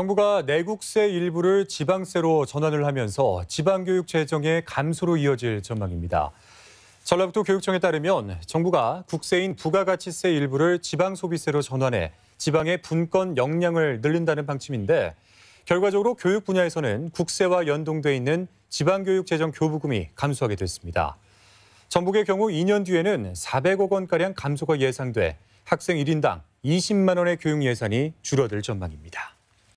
정부가 내국세 일부를 지방세로 전환을 하면서 지방교육 재정의 감소로 이어질 전망입니다. 전라북도 교육청에 따르면 정부가 국세인 부가가치세 일부를 지방소비세로 전환해 지방의 분권 역량을 늘린다는 방침인데 결과적으로 교육 분야에서는 국세와 연동돼 있는 지방교육 재정 교부금이 감소하게 됐습니다. 전북의 경우 2년 뒤에는 400억 원가량 감소가 예상돼 학생 1인당 20만 원의 교육 예산이 줄어들 전망입니다.